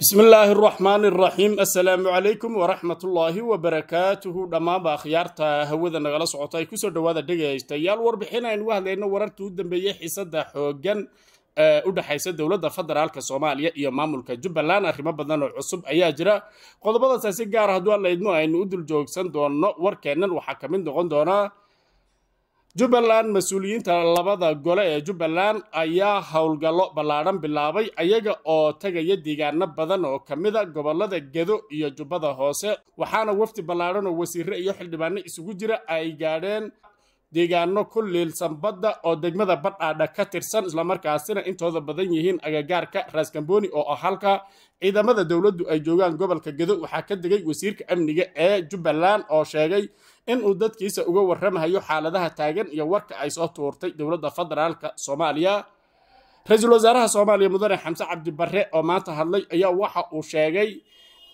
bismi illaahi araxmaan araxiim assalaamu calaykum waraxmatullaahi wabarakaatuhu dhammaanba akhyaarta hawada nagala socota ay kusoo dhowaada dhegaystayaal warbixin aynu u hadlayno wararkii u dambeeyey xiisadda xooggan ee u dhexaysa dowladda federaalka soomaaliya iyo maamulka jubbaland arrimo badan oo cusub ayaa jira qodobadasaasi gaar ah hadduu alla idmo aynu u dul joogsan doonno warkeennan waxaa ka mid noqon doonaa jubbaland mas-uuliyiinta labada gole ee jubbaland ayaa howlgallo ballaadhan bilaabay ayaga oo tegaya deegaano badan oo ka mid a ah gobollada gedo iyo jubbada hoose waxaana wafdi ballaadhan oo wasiire iyo xildhibaano isugu jira ay gaadheen deegaano ku liilsan badda oo degmada badhaadha ka tirsan islamarkaasina intooda badan yihiin agagaarka raaskambooni oo ah halka ciidamada dowladdu ay joogaan gobolka gedo waxaa ka degay wasiirka amniga ee jubbaland oo sheegay inuu dadkiisa uga warramayo xaaladaha taagan iyo warka ay soo tuurtay dowladda federaalka soomaaliya ra-iisul wasaaraha soomaaliya mudane xamse cabdibarre oo maanta hadlay ayaa waxa uu sheegay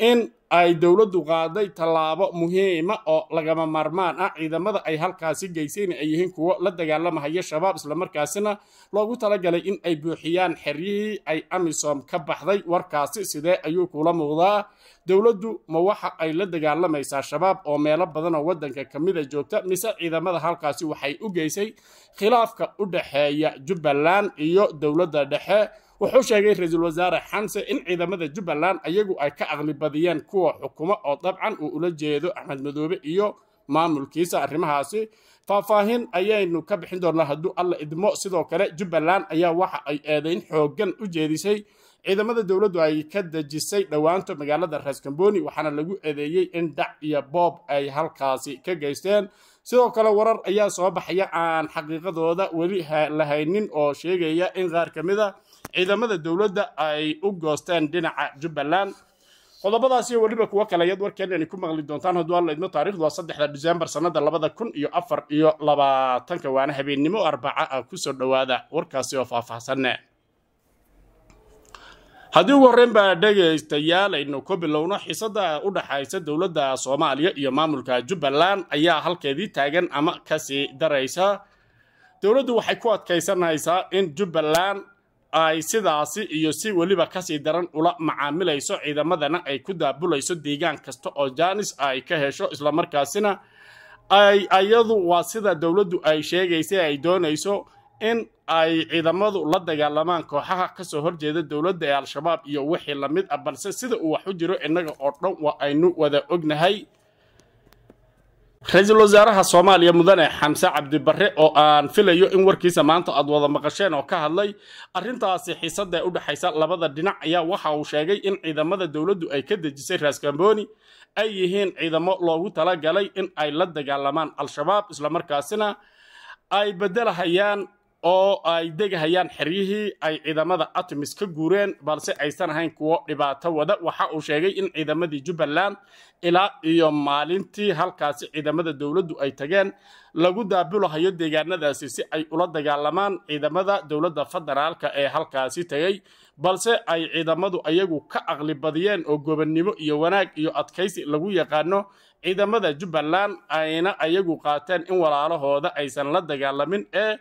in ay dowladdu qaaday tallaabo muhiima oo lagama maarmaan ah ciidamada ay halkaasi geysayna ay yihiin kuwo la dagaalamahaya shabaab islamarkaasina loogu talagalay in ay buuxiyaan xeryihii ay amisom ka baxday warkaasi sidee ayuu kula muuqdaa dowladdu ma waxa ay la dagaalamaysaa shabaab oo meelo badan oo waddanka ka mida joogta mise ciidamada halkaasi waxay u geysay khilaafka u dhexeeya jubbaland iyo dowladda dhexe wuxuu sheegay ra-iisul wasaare xamse in ciidamada jubbaland ayagu ay ka aqli badiyeen kuwa xukumo oo dabcan uu ula jeedo axmed madoobe iyo maamulkiisa arrimahaasi faahfaahin ayaynu ka bixin doonaa hadduu alla idmo sidoo kale jubbaland ayaa waxa ay eedayn xooggan u jeedisay ciidamada dowladdu ay ka dejisay dhowaanto magaalada raskamboni waxaana lagu eedeeyey in dhac iyo boob ay halkaasi ka geysteen sidoo kale warar ayaa soo baxaya aan xaqiiqadooda weli la haynin oo sheegaya in qaar ka mid a ciidamada dowladda ay u goosteen dhinaca jubbaland qodobadaasiyo weliba kuwo kale ayaad warkeenani ku maqli doontaan hadduu alla idmo taarikhdu waa saddexda disembar sannada labada kun iyo afar iyo labaatanka waana habeennimo arbaca ah kusoo dhowaada warkaasi oo faahfaahsanne haddii ugu horreyn baa dhegaystayaal aynu ku bilowno xiisada u dhaxaysa dowladda soomaaliya iyo maamulka jubbaland ayaa halkeedii taagan ama kasii daraysa dowladdu waxay ku adkaysanaysaa in jubbaland ay sidaasi iyo si weliba kasii daran ula macaamilayso ciidamadana ay ku daabulayso deegaan kasta oo jaanis ay ka hesho islamarkaasina ay ayadu waa sida dowladdu ay sheegaysay ay doonayso in ay ciidamadu la dagaalamaan kooxaha kasoo horjeeda dowladda ee al-shabaab iyo wixii lamid ah balse sida uu wax u jiro innaga oo dhan waa aynu wada ognahay ra-iisul wasaaraha soomaaliya mudane xamse cabdibarre oo aan filayo in warkiisa maanta aad wada maqasheen oo ka hadlay arrintaasi xiisada u dhexaysa labada dhinac ayaa waxa uu sheegay in ciidamada dowladdu ay ka dejisay raaskambooni ay yihiin ciidamo loogu tala galay in ay la dagaalamaan al-shabaab islamarkaasina ay bedelahayaan oo ay degahayaan xeryihii ay ciidamada atomis ka guureen balse aysan ahayn kuwo dhibaato wada waxa uu sheegay in ciidamadii jubbaland ilaa iyo maalintii halkaasi ciidamada dowladdu ay tageen lagu daabulahayo deegaanadaasi si ay ula dagaalamaan ciidamada dowladda federaalka ee halkaasi tegey balse ay ciidamadu ayagu ka aqli badiyeen oo gobonnimo iyo wanaag iyo adkaysi lagu yaqaano ciidamada jubbaland ayna ayagu qaateen in walaalahooda aysan la dagaalamin ee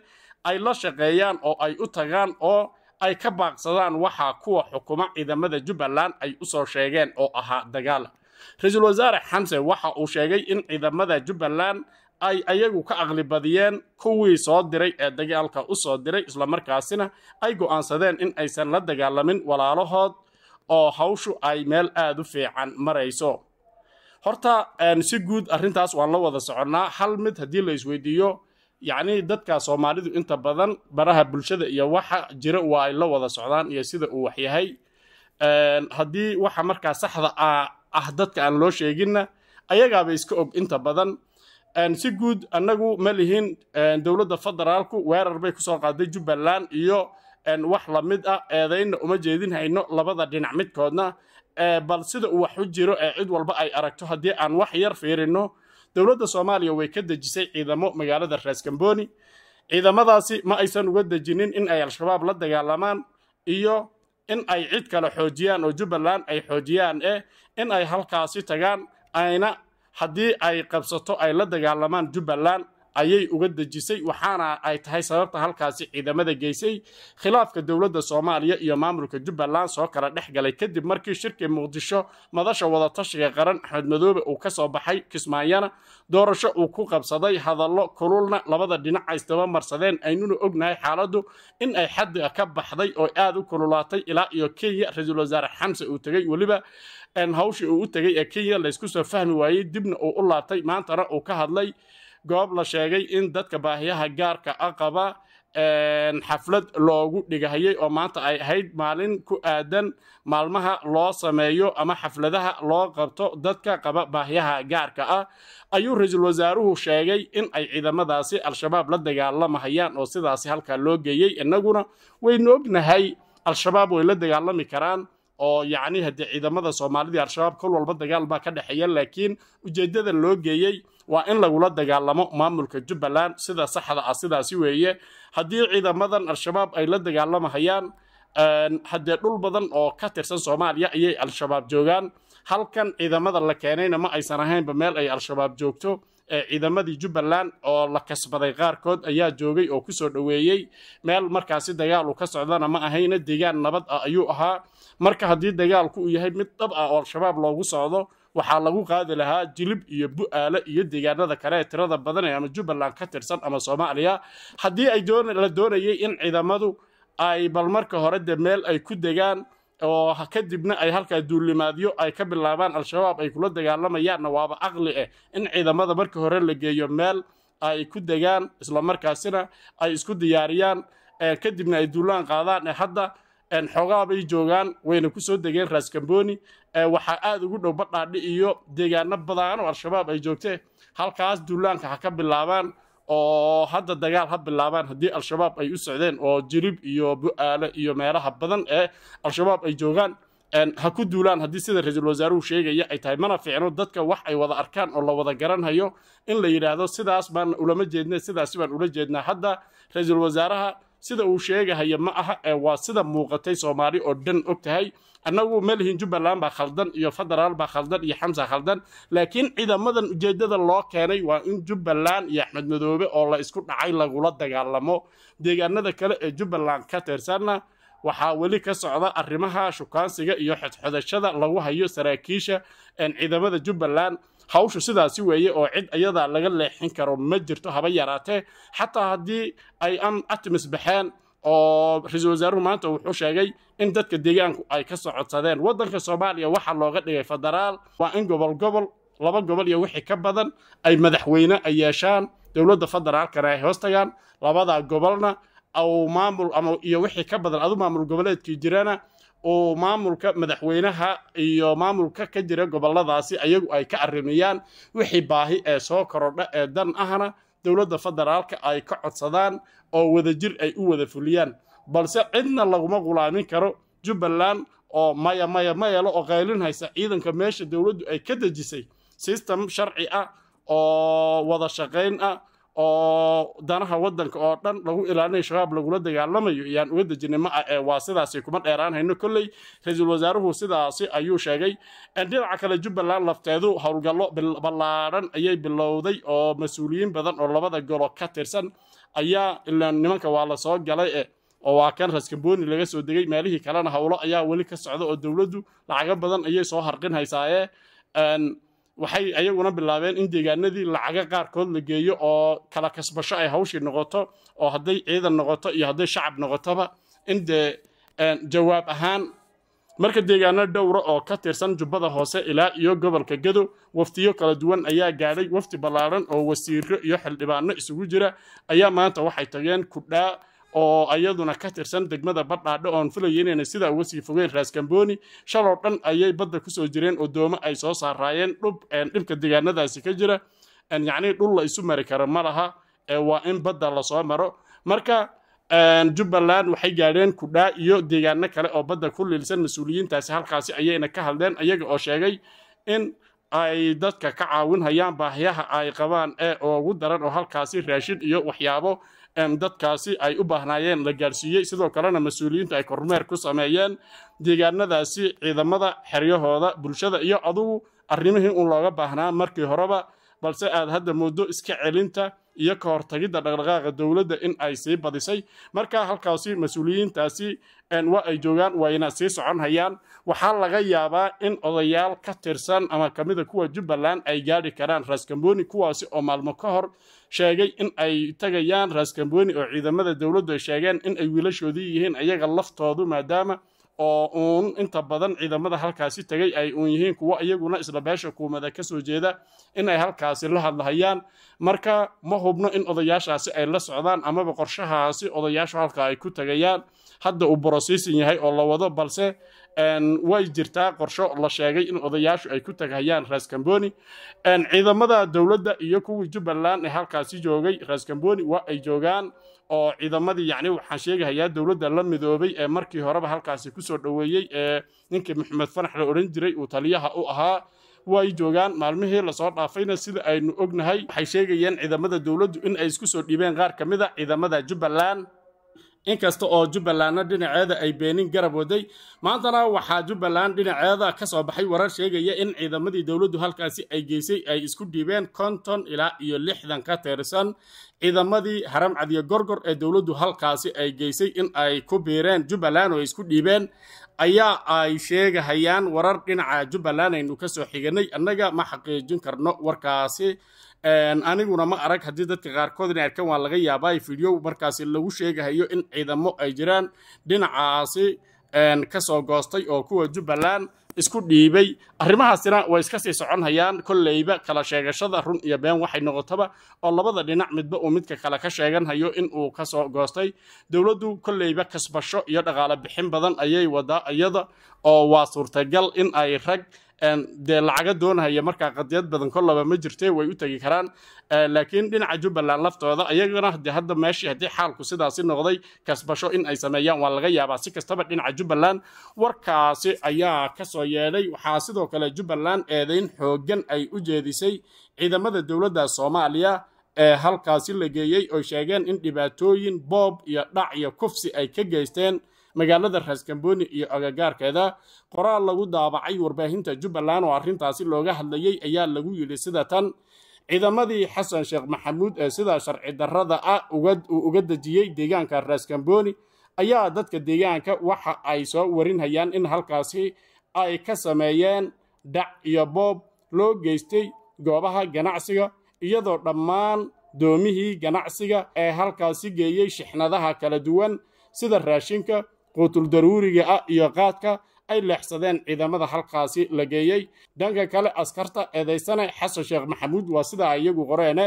ay la shaqeeyaan oo ay u tagaan oo ay ka baaqsadaan waxaa kuwa xukuma ciidamada jubbaland ay u soo sheegeen oo ahaa dagaal ra-iisul wasaare xamse waxa uu sheegay in ciidamada jubbaland ay ayagu ka aqlibadiyeen kuwii soo diray ee dagaalka u soo diray islamarkaasina ay go'aansadeen in aysan la dagaalamin walaalahood oo hawshu ay meel aad u fiican marayso horta si guud arrintaas waan la wada soconnaa hal mid haddii la isweydiiyo yacni dadkaa soomaalidu inta badan baraha bulshada iyo waxa jira waa ay la wada socdaan iyo sida uu waxyahay haddii waxa markaa saxda ah dadka aan loo sheeginna ayagaaba iska og inta badan si guud annagu ma lihin dowladda federaalku weerar bay kusoo qaaday jubbaland iyo wax lamid ah eedaynna uma jeedinhayno labada dhinac midkoodna bal sida uu wax u jiro ee cid walba ay aragto haddii aan wax yar fiirinno dowladda soomaaliya way ka dejisay ciidamo magaalada raaskambooni ciidamadaasi ma aysan uga dejinin in ay al-shabaab la dagaalamaan iyo in ay cid kale xoojiyaan oo jubbaland ay xoojiyaan eh in ay halkaasi tagaan ayna haddii ay qabsato ay la dagaalamaan jubbaland ayay uga dejisay waxaana ay tahay sababta halkaasi ciidamada geysay khilaafka dowladda soomaaliya iyo maamulka jubbaland soo kala dhex galay kadib markii shirkii muqdisho madasha wadatashiga qaran axmed madoobe uu ka soo baxay kismaayana doorasho uu ku qabsaday hadallo kululna labada dhinaca marsadeen aynuna ognahay xaaladdu in ay xaddiga ka baxday oo aad u kululaatay ilaa iyo kenya ra-iisul wasaare xamse uu tegey weliba hawshii uu u tegay ee kenya laysku soo fahmi waayey dibna uu u laabtay maantana uu ka hadlay goob la sheegay in dadka baahiyaha gaarka a ah qaba xaflad loogu dhigahayay oo maanta ay ahayd maalin ku aadan maalmaha loo sameeyo ama xafladaha loo qabto dadka qaba baahiyaha gaarka ah ayuu ra-iisul wasaaruhu sheegay in ay ciidamadaasi al-shabaab la dagaalamahayaan oo sidaasi halkaa loo geeyey innaguna waynu ognahay al-shabaab way la dagaalami karaan oo yacni haddii ciidamada soomaalida iyo al-shabaab kol walba dagaal baa ka dhexeeya laakiin ujeeddada loo geeyey waa in lagula dagaalamo maamulka jubbaland sida saxda ah sidaasi weeye haddii ciidamadan al-shabaab ay la dagaalamahayaan haddee dhul badan oo ka tirsan soomaaliya ayay al-shabaab joogaan halkan ciidamada la keenayna ma aysan ahaynba meel ay al-shabaab joogto ee ciidamadii jubbaland oo la kasbaday qaarkood ayaa joogay oo kusoo dhoweeyey meel markaasi dagaalu ka socdana ma ahayna deegaan nabad ah ayuu ahaa marka haddii dagaalku uu yahay mid dhab ah oo al-shabaab loogu socdo waxaa lagu qaadi lahaa jilib iyo bu'aalo iyo deegaanada kale ee tirada badan ee ama jubbaland ka tirsan ama soomaaliya haddii ay la doonayay in ciidamadu ay bal marka hore de meel ay ku degaan oo kadibna ay halkaa duulimaadyo ay ka bilaabaan al-shabaab ay kula dagaalamayaanna waaba aqli ah eh in ciidamada marka hore la geeyo meel ay ku degaan islamarkaasina ay isku diyaariyaan kadibna ay duulaan qaadaan ee hadda xoogaa joogaan wayna kusoo degeen raaskambooni waxaa aad ugu dhow badhaadhi iyo deegaano badan oo al-shabaab ay joogtee halkaas duulaanka ha ka bilaabaan oo hadda dagaal ha bilaabaan haddii al-shabaab ay u socdeen oo jirib iyo buaale iyo meelaha badan ee al-shabaab ay joogaan ha ku duulaan haddii sida ra-iisul wasaaruhu sheegaya ay tahay mana fiicno dadka wax ay wada arkaan oo la wada garanhayo in la yidhaahdo sidaas baan ulama jeedna sidaasi baan ula jeednaa hadda ra-iisul wasaaraha sida uu sheegahaya ma aha ee waa sida muuqatay soomaali oo dhan og tahay annagu malihin jubbaland baa khaldan iyo federaal baa khaldan iyo xamsa khaldan laakiin ciidamadan ujeeddada loo keenay waa in jubbaland iyo axmed madoobe oo la isku dhacay lagula dagaalamo deegaanada kale ee jubbaland ka tirsanna waxaa weli ka socda arrimaha shukaansiga iyo xodxodashada lagu hayo saraakiisha ciidamada jubbaland hawshu sidaasi weeye oo cid ayadaa laga leexin karo ma jirto haba yaraatee xataa haddii ay am atimis baxeen oo ra-iisul wasaaruhu maanta wuxuu sheegay in dadka deegaanku ay ka socodsadeen waddanka soomaaliya waxaa looga dhigay federaal waa in gobol gobol laba gobol iyo wixii ka badan ay madaxweyne ay yeeshaan dowladda federaalkana ay hoos tagaan labadaa gobolna aw maamul ama iyo wixii ka badan adu maamul goboleedkii jirana oo maamulka madaxweynaha iyo maamulka ka jira gobolladaasi ayagu ay ka arimiyaan wixii baahi ee soo korodha ee dan ahna dowladda federaalka ay ka codsadaan oo wadajir ay u wada fuliyaan balse cidna laguma qulaamin karo jubbaland oo maya maya mayala oo qaylin haysa ciidanka meesha dowladdu ay ka dejisay sistem sharci ah oo wada shaqayn ah oo danaha waddanka oo dhan lagu ilaalinayo shabaab lagula dagaalamayo iyaan uga dejinay ma ah ee waa sidaasi kuma dheeraanhayno kolley ra-iisul wasaaruhu sidaasi ayuu sheegay dhinaca kale jubbaland lafteedu howlgallo ballaadhan ayay bilowday oo mas-uuliyiin badan oo labada golo ka tirsan ayaa ilaa nimanka waa la soo galay e oo waa kan raskambooni laga soo degay meelihii kalena howlo ayaa weli ka socda oo dowladdu lacago badan ayay soo harqin haysaaye waxay ayaguna bilaabeen in deegaanadii lacaga qaarkood la geeyo oo kala kasbasho ay hawshii noqoto oo hadday ciidan noqoto iyo hadday shacab noqotoba in dee jawaab ahaan marka deegaano dhowra oo ka tirsan jubbada hoose ilaa iyo gobolka gedo waftiyo kala duwan ayaa gaadhay wafti ballaaran oo wasiiro iyo xildhibaano isugu jira ayaa maanta waxay tageen kudhaa oo ayaduna ka tirsan degmada badhaadhe oon filaya inayna sidaa uga sii fogeen raaskambooni shalow dhan ayay badda ku soo jireen oo odoomo ay soo saaraayeen dhub dhibka deegaanadaasi ka jira yacnii dhul la isu mari karo ma laha waa in badda lasoo maro marka jubbaland waxay gaadheen kudhaa iyo deegaano kale oo badda ku liilsan mas-uuliyiintaasi halkaasi ayayna ka hadleen iyaga oo sheegay in ay dadka ka caawinhayaan baahiyaha ay qabaan ee ugu daran oo halkaasi raashin iyo waxyaabo dadkaasi ay u baahnaayeen la gaarsiiyey sidoo kalena mas uuliyiinta ay kormeer ku sameeyeen deegaanadaasi ciidamada xeryahooda bulshada iyo adugu arrimihii un looga baahnaa markii horeba balse aad hadda muddo iska celinta iyo ka hortagidda dhaqdhaqaaqa dowladda in ay sii badisay marka halkaasi mas-uuliyiintaasi waa ay joogaan waa ina sii socon hayaan waxaa laga yaabaa in odayaal ka tirsan ama kamida kuwa jubbaland ay gaadhi karaan raaskambooni kuwaasi oo maalmo ka hor sheegay in ay tagayaan raaskambooni oo ciidamada dowladdu ay sheegeen in ay wiilashoodii yihiin iyaga laftoodu maadaama oo uun inta badan ciidamada halkaasi tegay ay uun yihiin kuwo iyaguna isla beesha kuumada ka soo jeeda inay halkaasi la hadlahayaan marka ma hubno in odayaashaasi ay la socdaan amaba qorshahaasi odayaashu halka ay ku tegayaan hadda uu borosiisin yahay oo la wado balse way jirtaa qorsho la sheegay in odayaashu ay ku tagahayaan raskamboni ciidamada dowladda iyo kuwii jubbaland ee halkaasi joogay raskamboni waa ay joogaan oo ciidamadii yani waxaan sheegahayaa dowladda la midoobay ee markii horeba halkaasi kusoo dhoweeyey ee ninkii maxamed farax la odhan jiray uu taliyaha u ahaa way joogaan maalmihii lasoo dhaafayna sida aynu ognahay waxay sheegayeen ciidamada dowladdu in ay isku soo dhiibeen qaar ka mid a ciidamada jubbaland inkasta oo jubbalandna dhinaceeda ay beenin garab waday maantana waxaa jubbaland dhinaceeda ka soo baxay warar sheegaya in ciidamadii dowladdu halkaasi ay geysay ay isku dhiibeen konton ilaa iyo lixdan ka tirsan ciidamadii haram cadiyo gorgor ee dowladdu halkaasi ay geysay in ay ku biireen jubbaland oo ay isku dhiibeen ayaa ay sheegahayaan warar dhinaca jubbaland aynu ka soo xiganay annaga ma xaqiijin karno warkaasi aniguna ma arag haddii dadka qaarkood inay arkaan waa laga yaabaa video markaasi lagu sheegahayo in ciidamo ay jiraan dhinacaasi ka soo goostay oo kuwa jubbaland isku dhiibay arrimahaasina way iska sii soconhayaan kolleyba kala sheegashada run iyo been waxay noqotaba oo labada dhinac midba uu midka kale ka sheeganhayo in uu ka soo goostay dowladdu kolleyba kasbasho iyo dhaqaale bixin badan ayay wadaa iyada oo waa suurtagal in ay rag Ehm, dee lacaga doonahaya markaa qadiyad badan kollaba ma jirte way u tegi karaan ehm, laakiin dhinaca jubbaland laftooda ayagana de hadda meeshii haddii xaalku sidaasi noqday kasbasho in ay sameeyaan waa laga yaabaa si kastaba dhinaca jubbaland warkaasi ayaa ka soo yeedhay waxaa sidoo kale jubbaland eedayn xooggan ay u jeedisay ciidamada dowladda soomaaliya ee halkaasi la geeyey oo sheegeen in dhibaatooyin boob iyo dhac iyo kufsi ay ka geysteen magaalada raaskambooni iyo agagaarkeeda qoraal lagu daabacay warbaahinta jubbaland oo arrintaasi looga hadlayey ayaa lagu yidhi sida tan ciidamadii xasan sheekh maxamuud ee sidaa sharci darrada ah uu uga dejiyey deegaanka raaskambooni ayaa dadka deegaanka waxa ay soo warinhayaan in halkaasi ay ka sameeyeen dhac iyo boob loo geystay goobaha ganacsiga iyadoo dhammaan doomihii ganacsiga ee halkaasi geeyey shixnadaha kala duwan sida raashinka quutuldaruuriga ah iyo qaadka ay leexsadeen ciidamada halkaasi la geeyey dhanka kale askarta eedaysane xasan sheekh maxamuud waa sidaa iyagu qoreene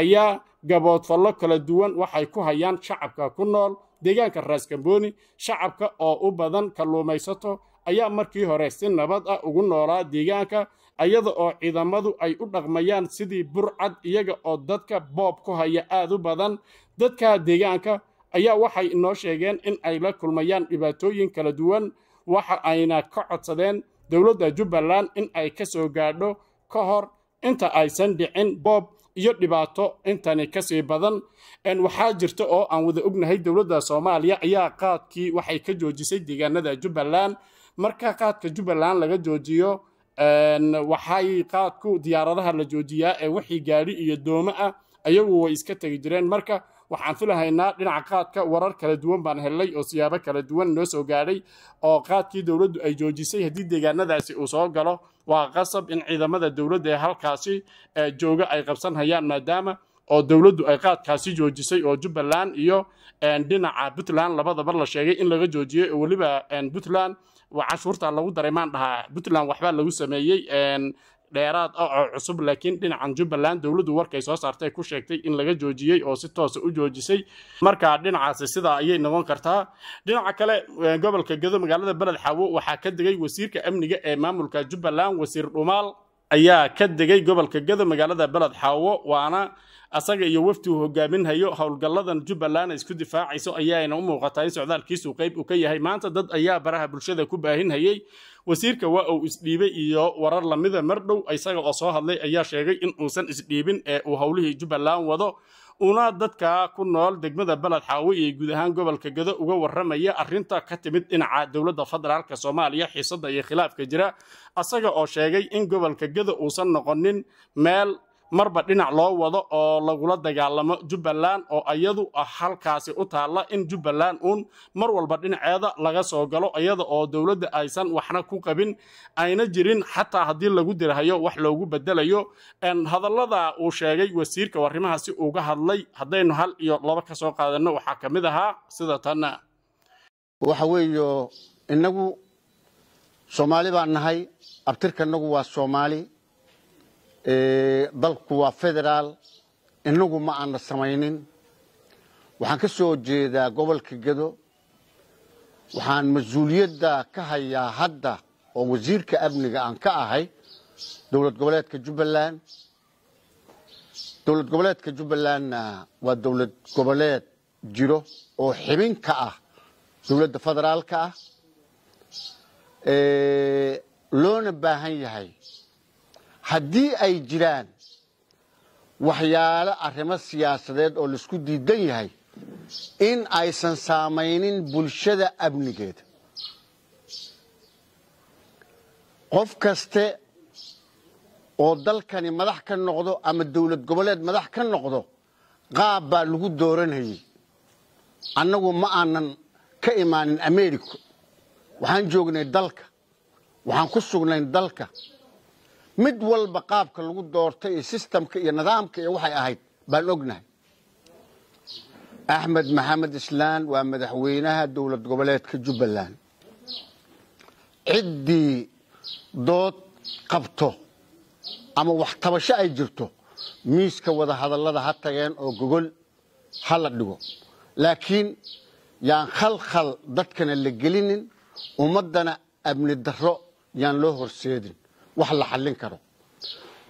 ayaa gaboodfallo kala duwan waxay ku hayaan shacabka ku nool deegaanka raaskambooni shacabka oo u badan kalluumaysato ayaa markii hore si nabad ah ugu noolaa deegaanka iyada oo ciidamadu ay u dhaqmayaan sidii burcad iyaga oo dadka boob ku haya aad u badan dadka deegaanka ayaa waxay inoo sheegeen in ay la kulmayaan dhibaatooyin kala duwan waxa ayna ka codsadeen dowladda jubbaland in ay ka soo gaadho ka hor inta aysan dhicin boob iyo dhibaato intani kasii badan waxaa jirta oo aan wada ognahay dowladda soomaaliya ayaa qaadkii waxay ka joojisay deegaanada jubbaland marka qaadka jubbaland laga joojiyo waxay qaadku diyaaradaha la joojiyaa ee wixii gaadhi iyo doomo ah ayagu way iska tegi jireen marka waxaan filahaynaa dhinaca qaadka warar kala duwan baan hellay oo siyaabo kala duwan noo soo gaadhay oo qaadkii dowladdu ay joojisay haddii deegaanadaasi uu soo galo waa qasab in ciidamada dowladda ee halkaasi jooga ay qabsanhayaan maadaama oo dowladdu ay qaadkaasi joojisay oo jubbaland iyo dhinaca puntland labadaba la sheegay in laga joojiyey oo weliba puntland cashuurtaa lagu daray maan dhahaa puntland waxbaa lagu sameeyey dheeraad ah oo cusub laakiin dhinacan jubbaland dowladdu warkay soo saartay ku sheegtay in laga joojiyey oo si toosa ah u joojisay marka dhinacaasi sidaa ayay noqon kartaa dhinaca kale gobolka gedo magaalada beled xawo waxaa ka degay wasiirka amniga ee maamulka jubbaland wasiir dhumaal ayaa ka degay gobolka gado magaalada beled xaawo waana asaga iyo waftigu hogaaminhayo howlgalladan jubbaland isku difaacayso ayaana u muuqataa in socdaalkiisu qayb uu ka yahay maanta dad ayaa baraha bulshada ku baahinhayay wasiirka waa uu isdhiibay iyo warar lamida mar dhow isaga oo soo hadlay ayaa sheegay in uusan isdhiibin ee uu howlihii jubbaland wado una dadka ku nool degmada beled xaawi iyo guud ahaan gobolka gado uga warramaya arrinta ka timid dhinaca dowladda federaalka soomaaliya xiisadda iyo khilaafka jira asaga oo sheegay in gobolka gado uusan noqonin meel marba dhinac loo wado oo lagula dagaalamo jubbaland oo iyadu ah halkaasi u taalla in jubbaland uun mar walba dhinaceeda laga soo galo iyada oo dowladda aysan waxna ku qabin ayna jirin xataa haddii lagu dirhayo wax loogu bedelayo hadallada uu sheegay wasiirka warrimaha si uga hadlay haddaynu hal iyo laba ka soo qaadanno waxaa ka mid ahaa sida tanna waxa weeyo innagu soomaali baan nahay abtirkanagu waa soomaali dalku waa federaal inagu ma aana samaynin waxaan ka soo jeedaa gobolka gedo waxaan mas-uuliyadda ka hayaa hadda oo wasiirka amniga aan ka ahay dowlad goboleedka jubbaland dowlad goboleedka jubbalandna waa dowlad goboleed jiro oo xibin ka ah dowladda federaalka ah loona baahan yahay haddii ay jiraan waxyaalo arrimo siyaasadeed oo laisku diidan yahay in aysan saamaynin bulshada amnigeeda qof kaste oo dalkani madax ka noqdo ama dowlad goboleed madax ka noqdo qaab baa lagu dooranayay annagu ma aanan ka imaanin america waxaan joognay dalka waxaan ku sugnay dalka mid walba qaabka lagu doortay iyo sistamka iyo nidaamka iyo waxay ahayd baan ognahay axmed maxamed islaan waa madaxweynaha dowlad goboleedka jubbaland ciddii dood qabto ama waxtabasho ay jirto miiska wada hadallada ha tageen oo gogol ha la dhigo laakiin yaan khalkhal dadkana la gelinin ummaddana amni darro yaan loo horseedin wax la xallin karo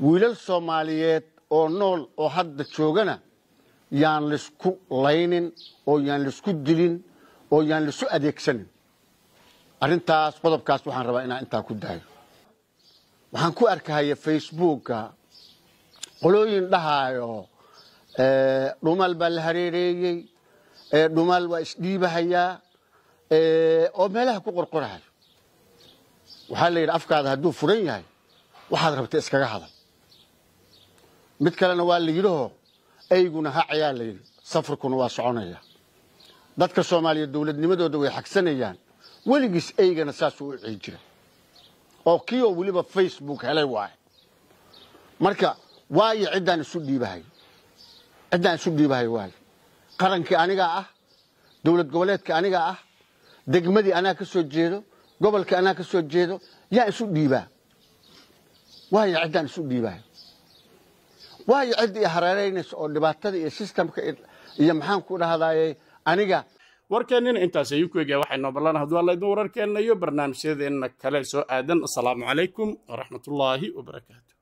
wiilal soomaaliyeed oo nool oo hadda joogana yaan laysku laynin oo yaan laisku dilin oo yaan laisu adeegsanin arrintaas qodobkaas waxaan rabaa inaan intaa ku daayo waxaan ku arkahaya facebooka qolooyin dhahaayo dhumal baa la hareereeyey dhumal waa isdhiibahayaa oo meelaha ku qorqorahayo waxaa la yidhi afkaada hadduu furan yahay waxaad rabta iskaga hadal mid kalena waa layidhahoo ayguna ha cayaa layidhi safarkuna waa soconaya dadka soomaaliya dowladnimadooda way xagsanayaan weligiis aygana saasuu u ciijira oo kii weliba facebook helay waay marka waayo ciddaan isu dhiibahay ciddaan isu dhiibahay waayo qarankii anigaa ah dowlad goboleedka anigaa ah degmadii anaa ka soo jeedo gobolka anaa ka soo jeedo yaa isu dhiibaa waayo ciddaan isu dhiibahay waayo ciddii hareeraynaysa oo dhibaatada iyo sistamka iyo maxaan ku dhahdaaye aniga warkeennin intaas ayuu ku egaya waxaynu ballan hadduu alla idin warar barnaamijyadeenna kale soo aadan assalaamu calaykum waraxmatullaahi wabarakaatu